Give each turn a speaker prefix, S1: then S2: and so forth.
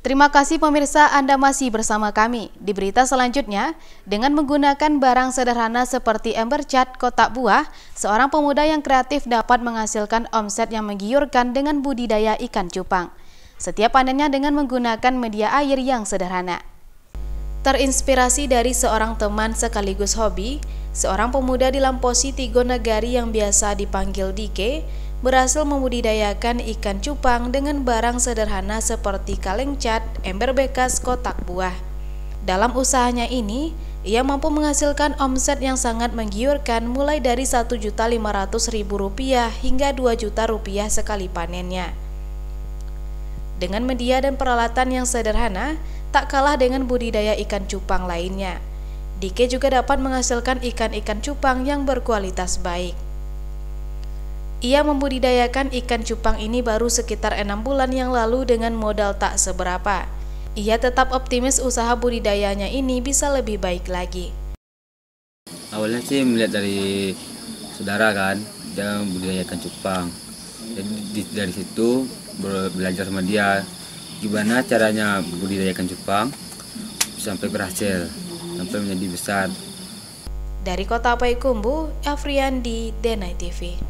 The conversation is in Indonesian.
S1: Terima kasih pemirsa Anda masih bersama kami. Di berita selanjutnya, dengan menggunakan barang sederhana seperti ember cat kotak buah, seorang pemuda yang kreatif dapat menghasilkan omset yang menggiurkan dengan budidaya ikan cupang. Setiap panennya dengan menggunakan media air yang sederhana. Terinspirasi dari seorang teman sekaligus hobi, seorang pemuda di Lamposi Tigo Nagari yang biasa dipanggil Dike, berhasil membudidayakan ikan cupang dengan barang sederhana seperti kaleng cat, ember bekas, kotak buah. Dalam usahanya ini, ia mampu menghasilkan omset yang sangat menggiurkan mulai dari Rp1.500.000 hingga Rp2.000.000 sekali panennya. Dengan media dan peralatan yang sederhana, tak kalah dengan budidaya ikan cupang lainnya. Dike juga dapat menghasilkan ikan-ikan cupang yang berkualitas baik. Ia membudidayakan ikan cupang ini baru sekitar enam bulan yang lalu dengan modal tak seberapa. Ia tetap optimis usaha budidayanya ini bisa lebih baik lagi.
S2: Awalnya sih melihat dari saudara kan, dia membudidayakan cupang. Jadi dari situ belajar sama dia gimana caranya ikan cupang sampai berhasil, sampai menjadi besar.
S1: Dari Kota Paikumbu, Afriandi, Denai TV.